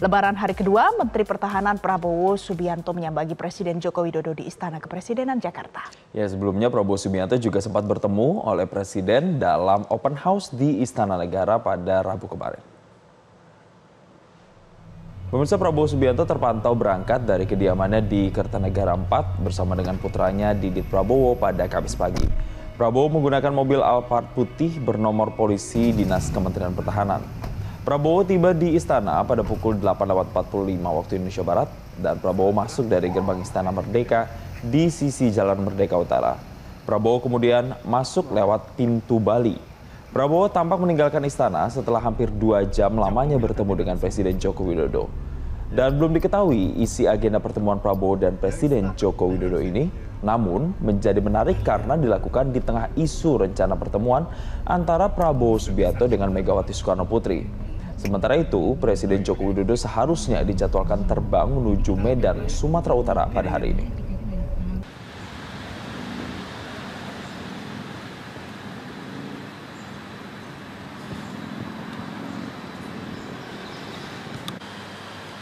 Lebaran hari kedua, Menteri Pertahanan Prabowo Subianto menyambangi Presiden Joko Widodo di Istana Kepresidenan Jakarta. Ya, sebelumnya Prabowo Subianto juga sempat bertemu oleh Presiden dalam open house di Istana Negara pada Rabu kemarin. Pemirsa Prabowo Subianto terpantau berangkat dari kediamannya di Kertanegara 4 bersama dengan putranya Didit Prabowo pada Kamis pagi. Prabowo menggunakan mobil Alphard putih bernomor polisi Dinas Kementerian Pertahanan. Prabowo tiba di istana pada pukul 8.45 waktu Indonesia Barat dan Prabowo masuk dari gerbang Istana Merdeka di sisi Jalan Merdeka Utara. Prabowo kemudian masuk lewat pintu Bali. Prabowo tampak meninggalkan istana setelah hampir dua jam lamanya bertemu dengan Presiden Joko Widodo. Dan belum diketahui isi agenda pertemuan Prabowo dan Presiden Joko Widodo ini, namun menjadi menarik karena dilakukan di tengah isu rencana pertemuan antara Prabowo Subianto dengan Megawati Soekarno Putri. Sementara itu, Presiden Joko Widodo seharusnya dijadwalkan terbang menuju Medan, Sumatera Utara pada hari ini.